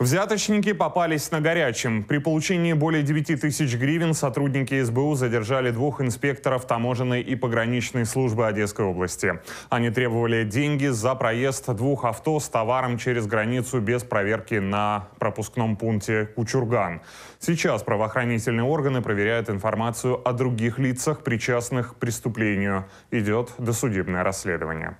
Взяточники попались на горячем. При получении более 9 тысяч гривен сотрудники СБУ задержали двух инспекторов таможенной и пограничной службы Одесской области. Они требовали деньги за проезд двух авто с товаром через границу без проверки на пропускном пункте Кучурган. Сейчас правоохранительные органы проверяют информацию о других лицах, причастных к преступлению. Идет досудебное расследование.